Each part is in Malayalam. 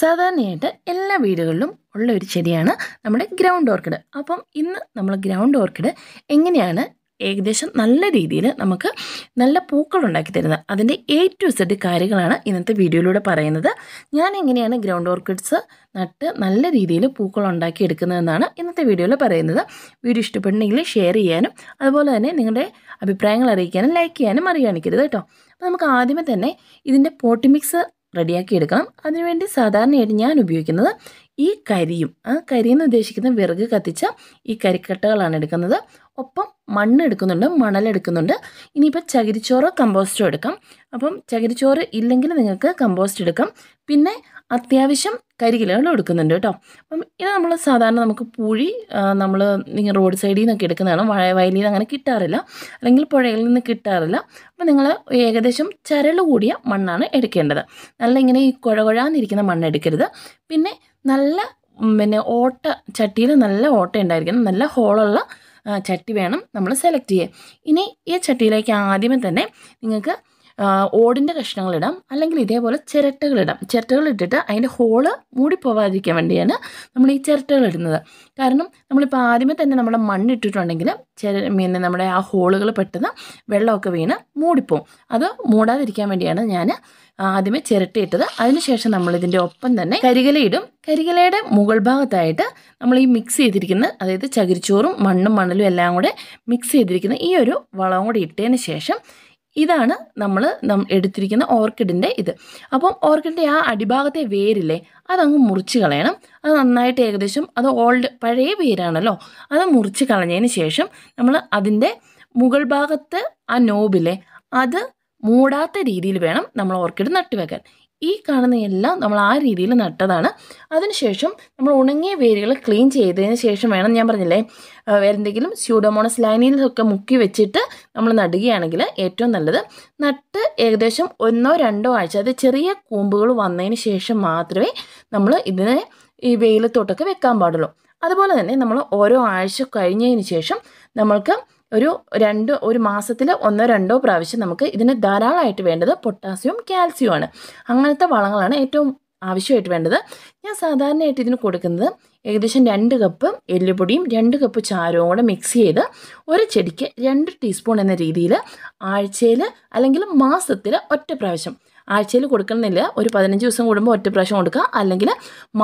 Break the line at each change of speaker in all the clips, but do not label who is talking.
സാധാരണയായിട്ട് എല്ലാ വീടുകളിലും ഉള്ള ഒരു ചെടിയാണ് നമ്മുടെ ഗ്രൗണ്ട് ഓർക്കിഡ് അപ്പം ഇന്ന് നമ്മൾ ഗ്രൗണ്ട് ഓർക്കിഡ് എങ്ങനെയാണ് ഏകദേശം നല്ല രീതിയിൽ നമുക്ക് നല്ല പൂക്കൾ ഉണ്ടാക്കി തരുന്നത് അതിൻ്റെ എ ടു സെഡ് കാര്യങ്ങളാണ് ഇന്നത്തെ വീഡിയോയിലൂടെ പറയുന്നത് ഞാൻ എങ്ങനെയാണ് ഗ്രൗണ്ട് ഓർക്കിഡ്സ് നട്ട് നല്ല രീതിയിൽ പൂക്കൾ ഉണ്ടാക്കി എടുക്കുന്നതെന്നാണ് ഇന്നത്തെ വീഡിയോയിൽ പറയുന്നത് വീഡിയോ ഇഷ്ടപ്പെടുന്നെങ്കിൽ ഷെയർ ചെയ്യാനും അതുപോലെ തന്നെ നിങ്ങളുടെ അഭിപ്രായങ്ങൾ അറിയിക്കാനും ലൈക്ക് ചെയ്യാനും അറിയാണിക്കരുത് കേട്ടോ അപ്പോൾ നമുക്ക് ആദ്യമേ തന്നെ ഇതിൻ്റെ പോട്ടിമിക്സ് റെഡിയാക്കി എടുക്കണം അതിനുവേണ്ടി സാധാരണയായിട്ട് ഞാൻ ഉപയോഗിക്കുന്നത് ഈ കരിയും ആ കരിയെന്ന് ഉദ്ദേശിക്കുന്ന വിറക് കത്തിച്ച ഈ കരിക്കട്ടകളാണ് എടുക്കുന്നത് ഒപ്പം മണ്ണ് എടുക്കുന്നുണ്ട് മണലെടുക്കുന്നുണ്ട് ഇനിയിപ്പോൾ ചകിരിച്ചോറോ കമ്പോസ്റ്റോ എടുക്കാം അപ്പം ചകിരിച്ചോറ് ഇല്ലെങ്കിൽ നിങ്ങൾക്ക് കമ്പോസ്റ്റ് എടുക്കാം പിന്നെ അത്യാവശ്യം കരികിലകൾ എടുക്കുന്നുണ്ട് കേട്ടോ അപ്പം ഇത് നമ്മൾ സാധാരണ നമുക്ക് പൂഴി നമ്മൾ നിങ്ങൾ റോഡ് സൈഡിൽ നിന്നൊക്കെ എടുക്കുന്നതാണ് വഴ വയലിൽ നിന്ന് അങ്ങനെ കിട്ടാറില്ല അല്ലെങ്കിൽ പുഴയിൽ നിന്ന് കിട്ടാറില്ല അപ്പം നിങ്ങൾ ഏകദേശം ചരൽ കൂടിയ മണ്ണാണ് എടുക്കേണ്ടത് നല്ല ഇങ്ങനെ ഈ കുഴകുഴാന്നിരിക്കുന്ന മണ്ണ് എടുക്കരുത് പിന്നെ നല്ല പിന്നെ ഓട്ട ചട്ടിയിൽ നല്ല ഓട്ട ഉണ്ടായിരിക്കണം നല്ല ഹോളുള്ള ചട്ടി വേണം നമ്മൾ സെലക്ട് ചെയ്യുക ഇനി ഈ ചട്ടിയിലേക്ക് ആദ്യമേ തന്നെ നിങ്ങൾക്ക് ഓടിൻ്റെ കഷ്ണങ്ങളിടാം അല്ലെങ്കിൽ ഇതേപോലെ ചിരട്ടകളിടാം ചിരട്ടകൾ ഇട്ടിട്ട് അതിൻ്റെ ഹോള് മൂടിപ്പോവാതിരിക്കാൻ വേണ്ടിയാണ് നമ്മൾ ഈ ചിരട്ടകൾ ഇടുന്നത് കാരണം നമ്മളിപ്പോൾ ആദ്യമേ തന്നെ നമ്മുടെ മണ്ണിട്ടിട്ടുണ്ടെങ്കിൽ ചിര പിന്നെ നമ്മുടെ ആ ഹോളുകൾ പെട്ടെന്ന് വെള്ളമൊക്കെ വീണ് മൂടിപ്പോവും അത് മൂടാതിരിക്കാൻ വേണ്ടിയാണ് ഞാൻ ആദ്യമേ ഇട്ടത് അതിനുശേഷം നമ്മളിതിൻ്റെ ഒപ്പം തന്നെ കരികലയിടും കരികലയുടെ മുകൾ ഭാഗത്തായിട്ട് നമ്മൾ ഈ മിക്സ് ചെയ്തിരിക്കുന്ന അതായത് ചകിരിച്ചോറും മണ്ണും മണലും എല്ലാം കൂടെ മിക്സ് ചെയ്തിരിക്കുന്ന ഈ ഒരു വളം കൂടി ഇട്ടതിന് ശേഷം ഇതാണ് നമ്മൾ എടുത്തിരിക്കുന്ന ഓർക്കിഡിൻ്റെ ഇത് അപ്പം ഓർക്കിഡിൻ്റെ ആ അടിഭാഗത്തെ വേരില്ലേ അതങ്ങ് മുറിച്ച് കളയണം അത് നന്നായിട്ട് ഏകദേശം അത് ഓൾഡ് പഴയ വേരാണല്ലോ അത് മുറിച്ച് കളഞ്ഞതിന് ശേഷം നമ്മൾ അതിൻ്റെ മുകൾ ഭാഗത്ത് ആ നോബിലെ അത് മൂടാത്ത രീതിയിൽ വേണം നമ്മൾ ഓർക്കിഡ് നട്ടുവെക്കാൻ ഈ കാണുന്ന എല്ലാം നമ്മൾ ആ രീതിയിൽ നട്ടതാണ് അതിനുശേഷം നമ്മൾ ഉണങ്ങിയ വേരുകൾ ക്ലീൻ ചെയ്തതിന് ശേഷം വേണം ഞാൻ പറഞ്ഞില്ലേ വേറെന്തെങ്കിലും സ്യൂഡോമോണസ് ഒക്കെ മുക്കി വെച്ചിട്ട് നമ്മൾ നടുകയാണെങ്കിൽ ഏറ്റവും നല്ലത് നട്ട് ഏകദേശം ഒന്നോ രണ്ടോ ആഴ്ച അത് ചെറിയ കൂമ്പുകൾ വന്നതിന് ശേഷം മാത്രമേ നമ്മൾ ഇതിനെ ഈ വെയിലത്തോട്ടൊക്കെ വെക്കാൻ പാടുള്ളൂ അതുപോലെ തന്നെ നമ്മൾ ഓരോ ആഴ്ച കഴിഞ്ഞതിന് ശേഷം നമ്മൾക്ക് ഒരു രണ്ട് ഒരു മാസത്തിൽ ഒന്നോ രണ്ടോ പ്രാവശ്യം നമുക്ക് ഇതിന് ധാരാളമായിട്ട് വേണ്ടത് പൊട്ടാസ്യവും കാൽസ്യവും ആണ് അങ്ങനത്തെ വളങ്ങളാണ് ഏറ്റവും ആവശ്യമായിട്ട് വേണ്ടത് ഞാൻ സാധാരണയായിട്ട് ഇതിന് കൊടുക്കുന്നത് ഏകദേശം രണ്ട് കപ്പ് എല്ലുപൊടിയും രണ്ട് കപ്പ് ചാരവും കൂടെ മിക്സ് ചെയ്ത് ഒരു ചെടിക്ക് രണ്ട് ടീസ്പൂൺ എന്ന രീതിയിൽ ആഴ്ചയിൽ അല്ലെങ്കിൽ മാസത്തിൽ ഒറ്റ പ്രാവശ്യം ആഴ്ചയിൽ കൊടുക്കണമെന്നില്ല ഒരു പതിനഞ്ച് ദിവസം കൂടുമ്പോൾ ഒറ്റ പ്രാവശ്യം കൊടുക്കുക അല്ലെങ്കിൽ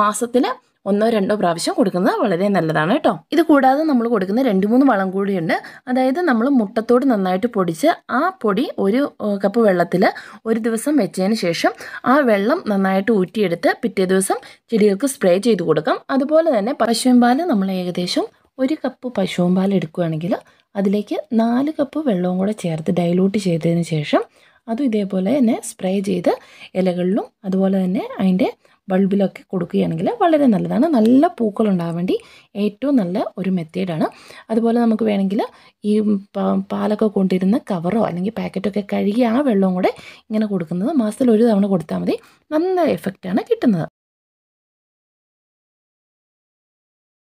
മാസത്തിൽ ഒന്നോ രണ്ടോ പ്രാവശ്യം കൊടുക്കുന്നത് വളരെ നല്ലതാണ് കേട്ടോ ഇത് കൂടാതെ നമ്മൾ കൊടുക്കുന്ന രണ്ട് മൂന്ന് വളം കൂടിയുണ്ട് അതായത് നമ്മൾ മുട്ടത്തോട് നന്നായിട്ട് പൊടിച്ച് ആ പൊടി ഒരു കപ്പ് വെള്ളത്തിൽ ഒരു ദിവസം വെച്ചതിന് ശേഷം ആ വെള്ളം നന്നായിട്ട് ഊറ്റിയെടുത്ത് പിറ്റേ ദിവസം ചെടികൾക്ക് സ്പ്രേ ചെയ്ത് കൊടുക്കാം അതുപോലെ തന്നെ പശുവിൻ പാല് നമ്മൾ ഏകദേശം ഒരു കപ്പ് പശുവിൻ പാൽ എടുക്കുകയാണെങ്കിൽ അതിലേക്ക് നാല് കപ്പ് വെള്ളവും കൂടെ ചേർത്ത് ഡൈലൂട്ട് ചെയ്തതിന് ശേഷം അതും ഇതേപോലെ തന്നെ സ്പ്രേ ചെയ്ത് ഇലകളിലും അതുപോലെ തന്നെ അതിൻ്റെ ബൾബിലൊക്കെ കൊടുക്കുകയാണെങ്കിൽ വളരെ നല്ലതാണ് നല്ല പൂക്കൾ ഉണ്ടാകാൻ വേണ്ടി ഏറ്റവും നല്ല ഒരു മെത്തേഡാണ് അതുപോലെ നമുക്ക് വേണമെങ്കിൽ ഈ പാലൊക്കെ കൊണ്ടിരുന്ന കവറോ അല്ലെങ്കിൽ പാക്കറ്റൊക്കെ കഴുകി ആ വെള്ളവും കൂടെ ഇങ്ങനെ കൊടുക്കുന്നത് മാസത്തിൽ ഒരു തവണ കൊടുത്താൽ മതി നല്ല എഫക്റ്റാണ് കിട്ടുന്നത്